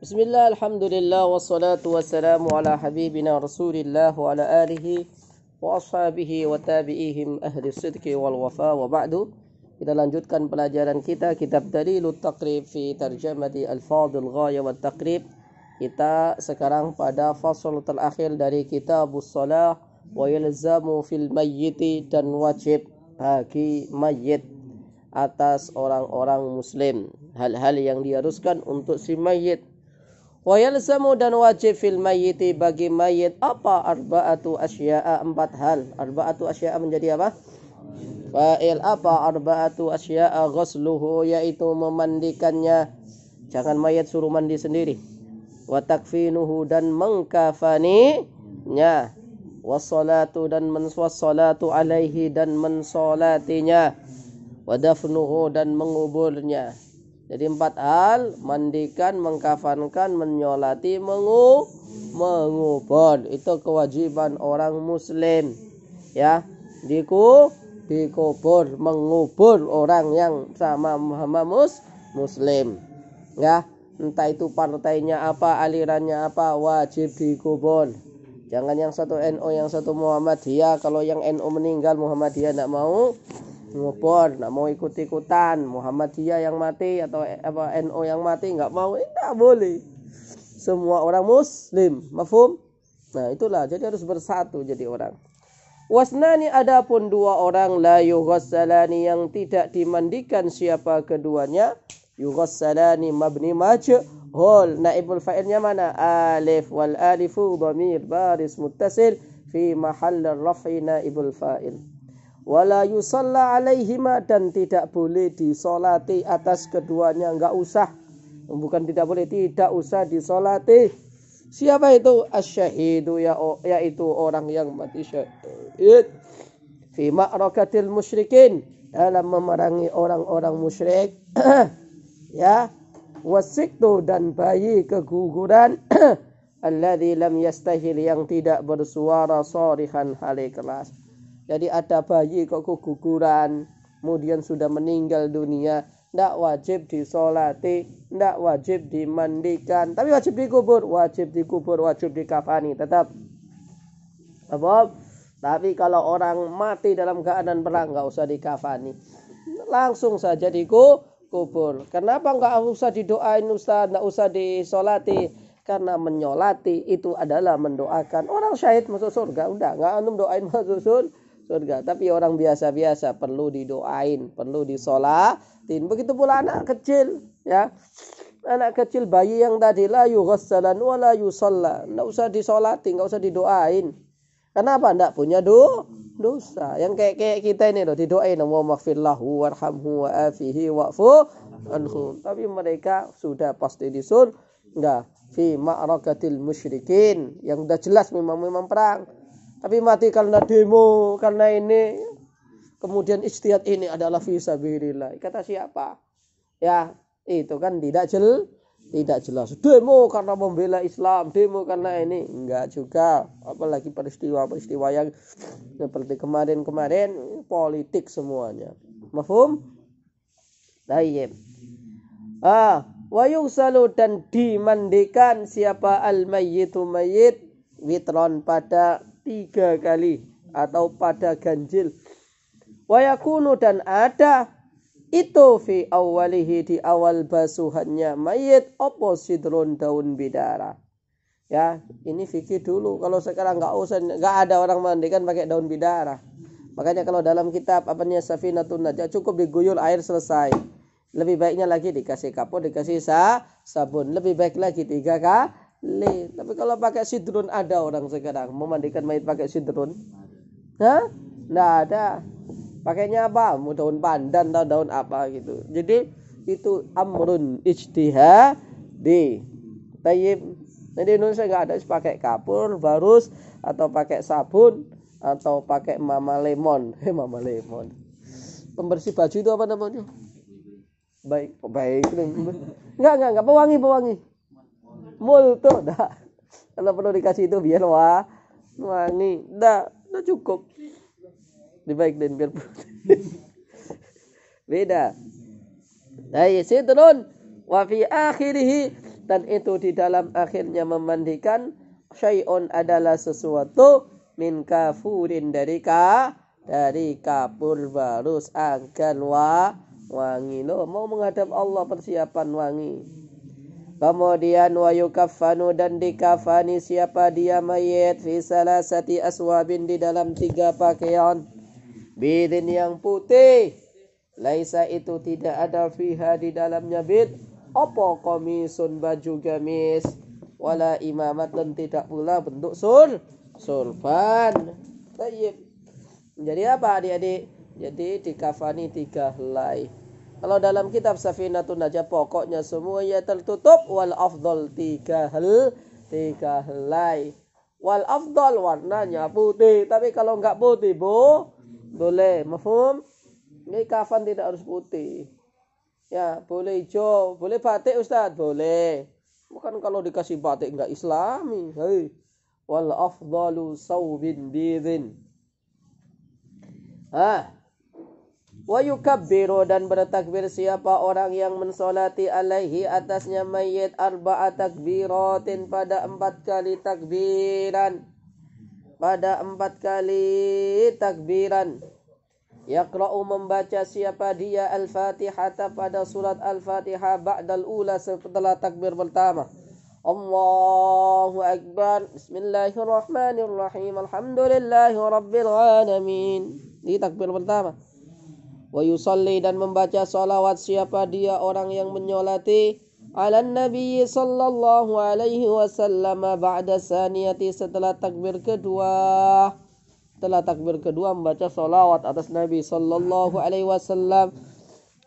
Bismillah, alhamdulillah, بسم الله ala habibina rasulillah wa ala alihi wa ashabihi wa tabi'ihim ahli sidqi wal wafa wa ba'du. Kita lanjutkan pelajaran kita kitab Dalilut Taqrib fi Tarjamati Al-Fadil Ghaya wa Taqrib. Kita sekarang pada fasul terakhir dari kitab Salah wa yalzamu fil mayyiti dan wajib bagi mayyit atas orang-orang muslim hal-hal yang diharuskan untuk si mayyit Wa yalzamu dan wajib fil mayyiti bagi mayit apa arba'atu asya'a empat hal. Arba'atu asya'a menjadi apa? Fa'il apa arba'atu asya'a ghusluhu yaitu memandikannya. Jangan mayat suruh mandi sendiri. Wa takfinuhu dan mengkafaninya. Wassalatu dan menswassalatu alaihi dan mensolatinya. Wa dafnuhu dan menguburnya jadi empat hal mandikan, mengkafankan, menyolati, mengu, mengubur Itu kewajiban orang muslim. Ya, diku dikubur mengubur orang yang sama Muhammad mus, muslim. Ya, entah itu partainya apa, alirannya apa, wajib dikubur. Jangan yang satu NU, NO, yang satu Muhammadiyah. Kalau yang NU NO meninggal Muhammadiyah tidak mau ngopor nggak mau ikut ikutan Muhammadiyah yang mati atau eh, apa NO yang mati nggak mau tidak eh, boleh semua orang muslim mafhum nah itulah jadi harus bersatu jadi orang wasnani adapun dua orang la yughassalani yang tidak dimandikan siapa keduanya yughassalani mabni majhul naibul fa'ilnya mana alif wal alifu dhamir baris muttasil fi mahall rafi naibul fa'il wala yusalla alaihima dan tidak boleh disolati atas keduanya nggak usah bukan tidak boleh tidak usah disolati siapa itu asyahidu ya yaitu orang yang mati syahid fi ma'rakatil musyrikin dalam memerangi orang-orang musyrik ya wasiktu dan bayi keguguran alladzi lam yastahil yang tidak bersuara sorihan hal kelas jadi ada bayi kok keguguran, kemudian sudah meninggal dunia, tidak wajib disolati, tidak wajib dimandikan, tapi wajib dikubur, wajib dikubur, wajib dikafani tetap. Tetap tapi kalau orang mati dalam keadaan perang nggak usah dikafani. Langsung saja dikubur. Kenapa nggak usah didoain Ustaz, nggak usah disolati? karena menyolati itu adalah mendoakan orang syahid masuk surga udah nggak antum doain masuk surga surga. Tapi orang biasa-biasa perlu didoain, perlu disolatin. Begitu pula anak kecil, ya. Anak kecil bayi yang tadi la yughassalan wa la yusalla. Enggak usah disolatin, enggak usah didoain. Kenapa enggak punya do dosa? Yang kayak kayak kita ini loh didoain Allahumma maghfirlahu warhamhu wa afihi wa'fu anhu. Tapi mereka sudah pasti disun enggak fi ma'rakatil musyrikin yang sudah jelas memang memang perang tapi mati karena demo, karena ini. Kemudian istiad ini adalah visa fisabilillah. Kata siapa? Ya, itu kan tidak jel, tidak jelas. Demo karena membela Islam, demo karena ini enggak juga. Apalagi peristiwa-peristiwa yang seperti kemarin-kemarin politik semuanya. Mafhum? Tayyib. Ah, wayung salu dan dimandikan siapa al mayyitu mayyit witron pada tiga kali atau pada ganjil wayakunu dan ada itu fi awalihi di awal basuhannya mayit opo sidron daun bidara ya ini fikih dulu kalau sekarang nggak usah nggak ada orang mandikan pakai daun bidara makanya kalau dalam kitab apa apanya safinatun najah cukup diguyur air selesai lebih baiknya lagi dikasih kapur dikasih sa sabun lebih baik lagi tiga kah le. Tapi kalau pakai sidrun ada orang sekarang memandikan mayat pakai sidrun? Hah? Nggak ada. Pakainya apa? Mau daun pandan atau daun apa gitu. Jadi itu amrun di Tayyib. Jadi Indonesia nggak ada pakai kapur, barus atau pakai sabun atau pakai mama lemon. Hei eh, mama lemon. Pembersih baju itu apa namanya? Baik, baik. Enggak, enggak, enggak pewangi, pewangi tuh dah kalau perlu dikasih itu biar wah wangi dah dah cukup dibaik dan biar beda dari situ wa fi akhirih dan itu di dalam akhirnya memandikan syai'un adalah sesuatu min kafurin dari ka dari kapur barus agar wa wangi lo mau menghadap Allah persiapan wangi Kemudian wayukafanu dan dikafani siapa dia mayit fi salasati aswabin di dalam tiga pakaian. Bidin yang putih. Laisa itu tidak ada fiha di dalamnya bid. Opo komisun baju gamis. Wala imamat dan tidak pula bentuk sur. Surban. Tayyib. Jadi apa adik-adik? Jadi dikafani tiga helai. Kalau dalam kitab Safinatun Najah pokoknya semuanya tertutup wal afdol tiga hel tiga helai. Wal afdol warnanya putih, tapi kalau nggak putih bu boleh mafhum? Ini kafan tidak harus putih. Ya, boleh hijau, boleh batik Ustad boleh. Bukan kalau dikasih batik nggak islami. Hei. Wal afdalu saubin bidin. Ah, Wa yukabbiru dan bertakbir siapa orang yang mensolati alaihi atasnya mayit arba'a takbiratin pada empat kali takbiran. Pada empat kali takbiran. Yaqra'u membaca siapa dia al-fatihata pada surat al-fatihah ba'dal ula setelah takbir pertama. Allahu Akbar Bismillahirrahmanirrahim Alhamdulillahi Rabbil Alamin di takbir pertama wa yusalli dan membaca salawat siapa dia orang yang menyolati ala nabi sallallahu alaihi wasallam ba'da saniyati setelah takbir kedua setelah takbir kedua membaca salawat atas nabi sallallahu alaihi wasallam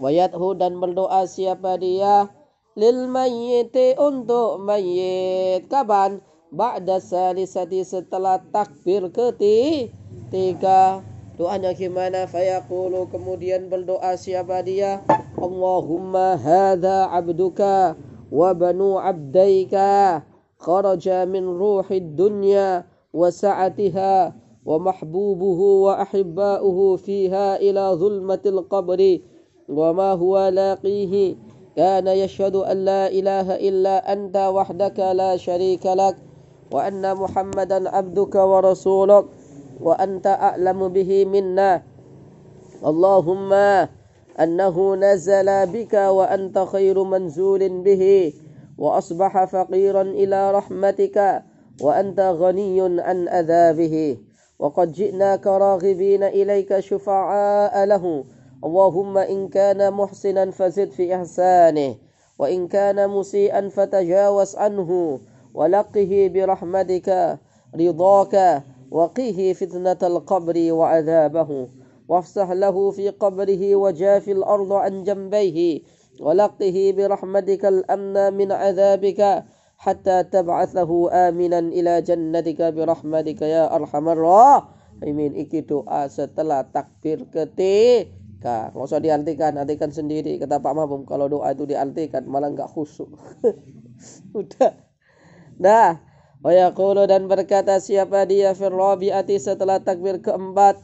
wa dan berdoa siapa dia lil mayyiti untuk mayyit kapan ba'da salisati setelah takbir ketiga Doanya gimana? Fayaqulu kemudian berdoa siapa dia? Allahumma hadza abduka wa banu abdaika kharaja min ruhid dunya wa sa'atiha wa mahbubuhu wa ahibba'uhu fiha ila zulmatil qabri wa ma huwa laqihi كان يشهد أن لا إله إلا أنت وحدك لا شريك لك وأن محمدا عبدك ورسولك وأنت أعلم به منا اللهم أنه نزل بك وأنت خير منزول به وأصبح فقيرا إلى رحمتك وأنت غني عن أذابه وقد جئناك راغبين إليك شفعاء له اللهم إن كان محسنا فزد في إحسانه وإن كان مسيئا فتجاوز عنه ولقه برحمتك رضاك وقيه فتنة القبر وعذابه وافسح له في قبره وجاف الأرض عن جنبيه ولقه برحمتك الأمن من عذابك حتى تبعثه آمنا إلى جنتك برحمتك يا أرحم الراhimin iki doa setelah takbir ketika nggak usah diartikan artikan sendiri kata Pak Mabum kalau doa itu diartikan malah nggak khusyuk udah nah Wa dan berkata siapa dia fil rabi'ati setelah takbir keempat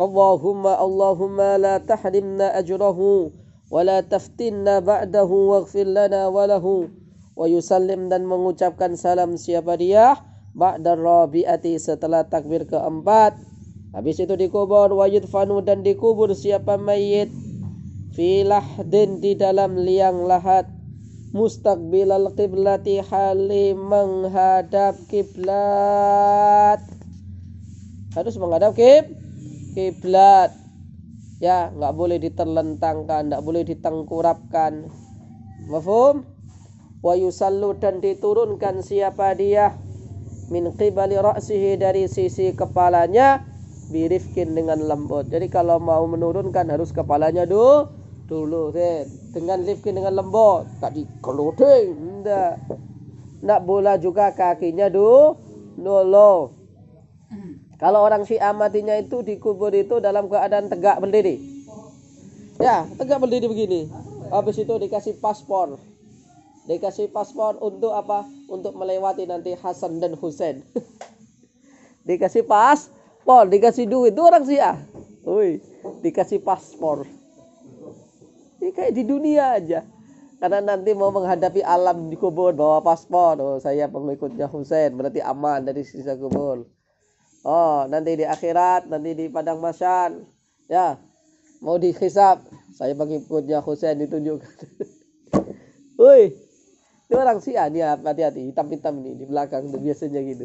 Allahumma Allahumma la tahrimna ajrahu wa la taftinna ba'dahu waghfir lana wa lahu wa yusallim dan mengucapkan salam siapa dia ba'da rabi'ati setelah takbir keempat habis itu dikubur wa yudfanu dan dikubur siapa mayit filahdin di dalam liang lahat mustaqbilal qiblati hali menghadap kiblat harus menghadap kib kiblat ya nggak boleh diterlentangkan nggak boleh ditengkurapkan mafhum wa yusallu dan diturunkan siapa dia min qibali ra'sihi dari sisi kepalanya birifkin dengan lembut jadi kalau mau menurunkan harus kepalanya dulu dulu Red. dengan lifting dengan lembut tak dikeluting ndak nak bola juga kakinya do dulu kalau orang si matinya itu dikubur itu dalam keadaan tegak berdiri ya tegak berdiri begini habis itu dikasih paspor dikasih paspor untuk apa untuk melewati nanti Hasan dan Hussein dikasih paspor dikasih duit itu orang sih ah dikasih paspor ini kayak di dunia aja. Karena nanti mau menghadapi alam di kubur bawa paspor. Oh, saya pengikutnya Husain, berarti aman dari sisa kubur. Oh, nanti di akhirat, nanti di padang masyan. Ya. Mau dihisap, saya pengikutnya Husain ditunjukkan. Woi. Ini orang Syiah nih, hati-hati, hitam-hitam ini di belakang itu biasanya gitu.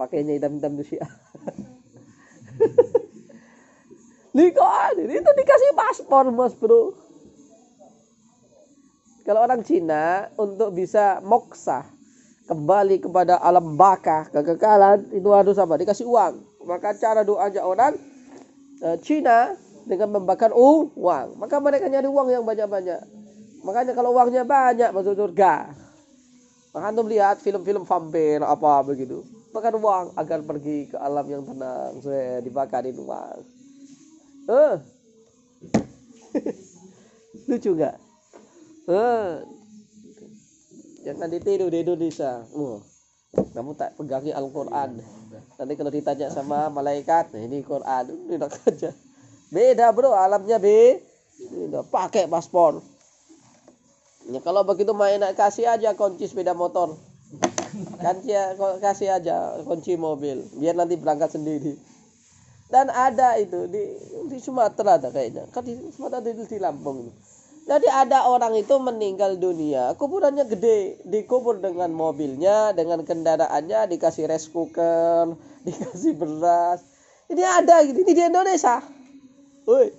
Pakainya hitam-hitam itu Syiah. ini itu dikasih paspor, Mas Bro. Kalau orang Cina untuk bisa moksa kembali kepada alam baka kekekalan itu harus apa? Dikasih uang. Maka cara doanya orang e, Cina dengan membakar uang. Maka mereka nyari uang yang banyak-banyak. Makanya kalau uangnya banyak masuk surga. Maka antum lihat film-film vampir apa begitu. Bakar uang agar pergi ke alam yang tenang. Saya dibakarin uang. Eh. Lucu gak? jangan eh. ditiru di Indonesia uh, kamu tak pegangi Al-Quran iya, nanti kalau ditanya sama malaikat nah ini Quran tidak aja beda bro alamnya be beda pakai paspor ya kalau begitu mah kasih aja kunci sepeda motor kunci kasih aja kunci mobil biar nanti berangkat sendiri dan ada itu di, di Sumatera ada kayaknya kan di Sumatera itu di, di Lampung jadi ada orang itu meninggal dunia, kuburannya gede, dikubur dengan mobilnya, dengan kendaraannya, dikasih rice cooker, dikasih beras. Ini ada gitu, ini di Indonesia. Woi.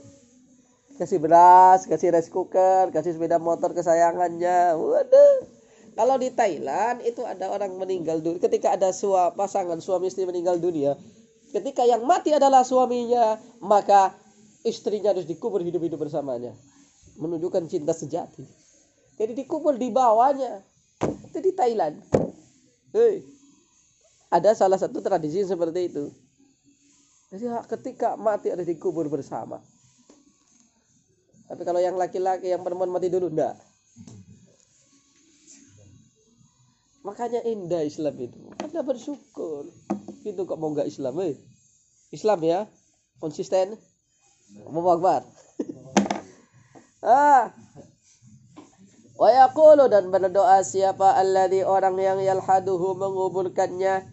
Kasih beras, kasih rice cooker, kasih sepeda motor kesayangannya. Waduh. Kalau di Thailand itu ada orang meninggal dunia, ketika ada sua, pasangan suami istri meninggal dunia, ketika yang mati adalah suaminya, maka istrinya harus dikubur hidup-hidup bersamanya menunjukkan cinta sejati. Jadi dikubur di bawahnya. Itu di Thailand. Hei. Ada salah satu tradisi seperti itu. Jadi ketika mati ada dikubur bersama. Tapi kalau yang laki-laki yang perempuan mati dulu enggak. Makanya indah Islam itu. Anda bersyukur. Itu kok mau enggak Islam, eh? Islam ya. Konsisten. Mau akbar ah wa yaqulu dan berdoa siapa alladzi orang yang yalhaduhu menguburkannya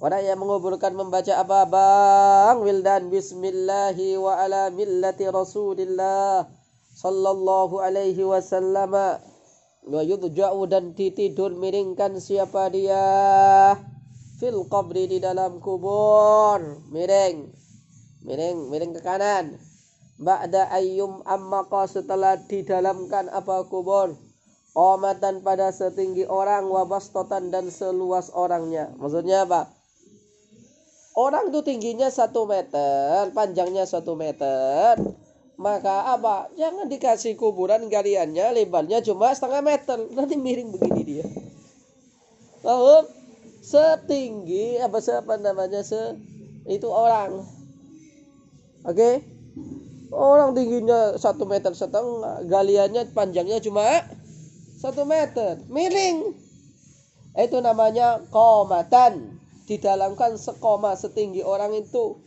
orang yang menguburkan membaca apa bang wildan bismillahi wa ala millati rasulillah sallallahu alaihi wasallam wa yudja'u dan ditidur miringkan siapa dia fil qabri di dalam kubur miring miring miring ke kanan ba'da ayyum ammaqa setelah didalamkan apa kubur omatan pada setinggi orang wabastotan dan seluas orangnya maksudnya apa orang itu tingginya satu meter panjangnya satu meter maka apa jangan dikasih kuburan galiannya lebarnya cuma setengah meter nanti miring begini dia tahu setinggi apa siapa namanya se itu orang oke okay? Orang tingginya satu meter setengah, galiannya panjangnya cuma satu meter, miring. Itu namanya komatan. Didalamkan sekoma setinggi orang itu.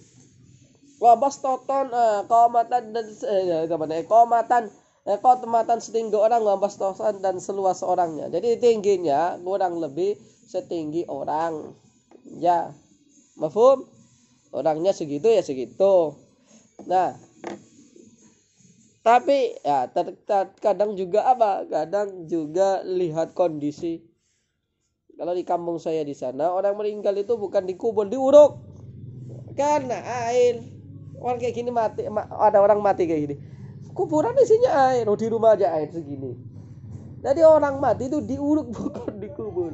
Wabas toton, eh, komatan dan eh, koma ya, Komatan, eh, komatan setinggi orang wabas toton dan seluas orangnya. Jadi tingginya kurang lebih setinggi orang. Ya, mafum? Orangnya segitu ya segitu. Nah, tapi ya ter, ter, kadang juga apa kadang juga lihat kondisi kalau di kampung saya di sana orang meninggal itu bukan dikubur diuruk karena air orang kayak gini mati ma, ada orang mati kayak gini kuburan isinya air oh, di rumah aja air segini jadi orang mati itu diuruk bukan dikubur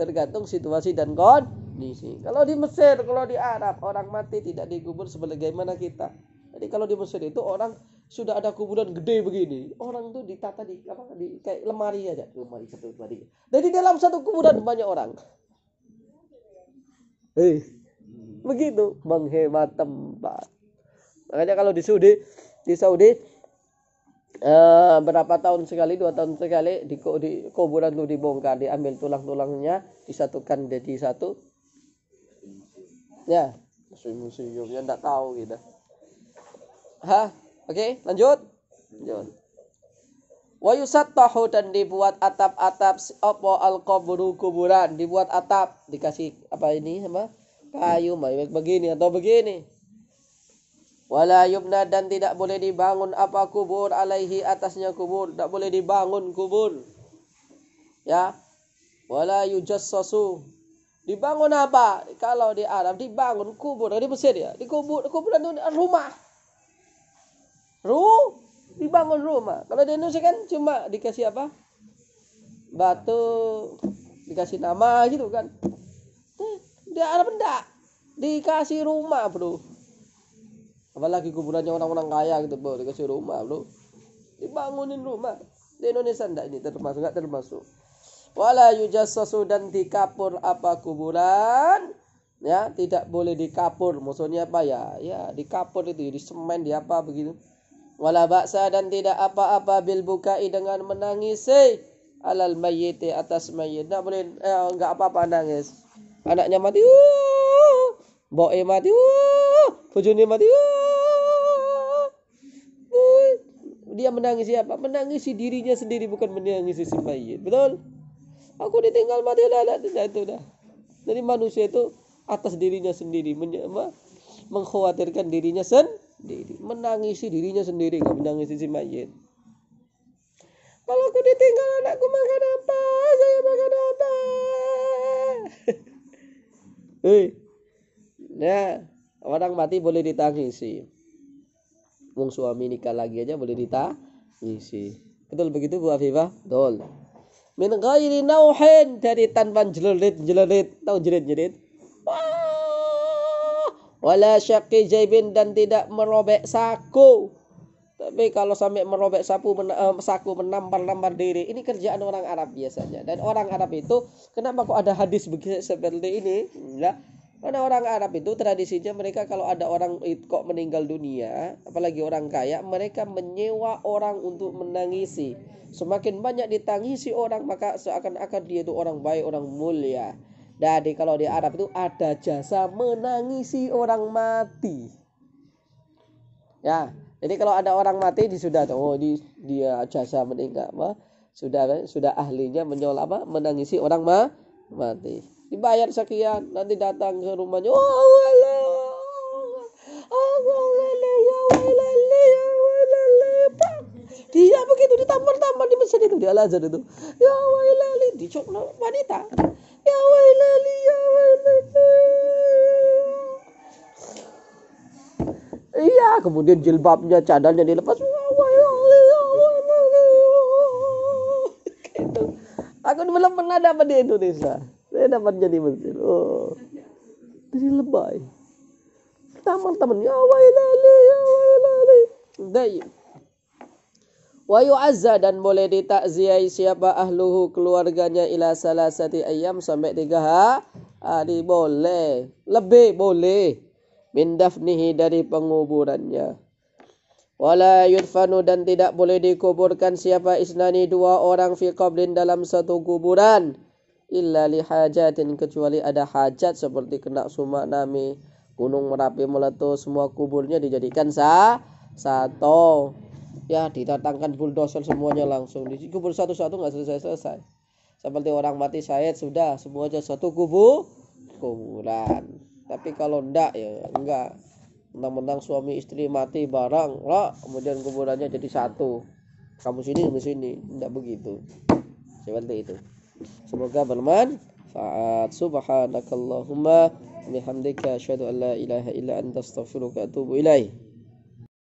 tergantung situasi dan kondisi kalau di Mesir kalau di Arab orang mati tidak dikubur sebagaimana kita jadi kalau di Mesir itu orang sudah ada kuburan gede begini. Orang tuh ditata di apa di kayak lemari aja, lemari satu lemari, jadi dalam satu kuburan banyak orang. Eh, begitu menghemat tempat. Makanya kalau di Saudi, di Saudi eh, berapa tahun sekali, dua tahun sekali di, di kuburan tuh dibongkar, diambil tulang-tulangnya, disatukan jadi satu. Ya, musim yang nggak tahu gitu. Hah? Oke, lanjut. Lanjut. Wa yusattahu dan dibuat atap-atap apa al qabru kuburan, dibuat atap, dikasih apa ini sama kayu baik begini atau begini. Wala yubna dan tidak boleh dibangun apa kubur alaihi atasnya kubur, tidak boleh dibangun kubur. Ya. Wala yujassasu. Dibangun apa? Kalau di Arab dibangun kubur, di Mesir ya, di kubur, kuburan itu rumah Ruh, dibangun rumah. Kalau di Indonesia kan cuma dikasih apa? Batu, dikasih nama gitu kan. Di ada benda Dikasih rumah, Bro. Apalagi kuburannya orang-orang kaya gitu, Bro. Dikasih rumah, Bro. Dibangunin rumah. Di Indonesia enggak ini termasuk enggak termasuk. Wala yujassasu dan dikapur apa kuburan ya tidak boleh dikapur maksudnya apa ya ya dikapur itu di semen di apa begitu wala baksa dan tidak apa-apa bil bukai dengan menangis alal mayyiti atas mayyit enggak boleh eh, enggak apa-apa nangis anaknya mati boe mati uh, bojone mati dia menangis siapa? menangis si dirinya sendiri bukan menangis si mayyit betul aku ditinggal mati lah, lah tidak itu dah jadi manusia itu atas dirinya sendiri mengkhawatirkan dirinya sendiri menangisi dirinya sendiri nggak menangisi si mayit kalau aku ditinggal anakku makan apa saya makan apa hei ya orang mati boleh ditangisi Wong suami nikah lagi aja boleh ditangisi betul begitu Bu Afifah betul min ghairi nauhin dari tanpa jelerit, jelerit tahu jelerit. jelerit wala syaqi jaibin dan tidak merobek saku tapi kalau sampai merobek sapu men, uh, eh, saku menampar-nampar diri, ini kerjaan orang Arab biasanya. Dan orang Arab itu kenapa kok ada hadis begini seperti ini? Nah, karena orang Arab itu tradisinya mereka kalau ada orang kok meninggal dunia, apalagi orang kaya, mereka menyewa orang untuk menangisi. Semakin banyak ditangisi orang, maka seakan-akan dia itu orang baik, orang mulia. Jadi kalau di Arab itu ada jasa menangisi orang mati. Ya, jadi kalau ada orang mati di sudah oh di, dia jasa meninggal apa? Sudah sudah ahlinya menyol apa? Menangisi orang ma, mati. Dibayar sekian, nanti datang ke rumahnya. Oh, ya ya Dia begitu ditampar-tampar di mesin itu di Al Azhar itu. Ya Allah, dicok wanita ya ya iya kemudian jilbabnya cadarnya dilepas ya ya gitu. aku belum pernah dapat di Indonesia saya dapat jadi menteri. oh jadi lebay taman-taman ya wailali ya wailali Dayu wa yu'azza dan boleh ditakziai siapa ahluhu keluarganya ila salasati ayam sampai tiga hari boleh lebih boleh min dafnihi dari penguburannya wala yudfanu dan tidak boleh dikuburkan siapa isnani dua orang fi qablin dalam satu kuburan illa lihajatin kecuali ada hajat seperti kena nami, gunung merapi meletus semua kuburnya dijadikan sa satu ya ditatangkan bulldozer semuanya langsung di kubur satu-satu nggak selesai-selesai seperti orang mati syahid sudah semuanya satu kubu kuburan tapi kalau ndak ya enggak menang-menang suami istri mati bareng lah kemudian kuburannya jadi satu kamu sini kamu sini enggak begitu seperti itu semoga bermanfaat subhanakallahumma bihamdika asyhadu an la ilaha illa anta astaghfiruka wa atubu ilaih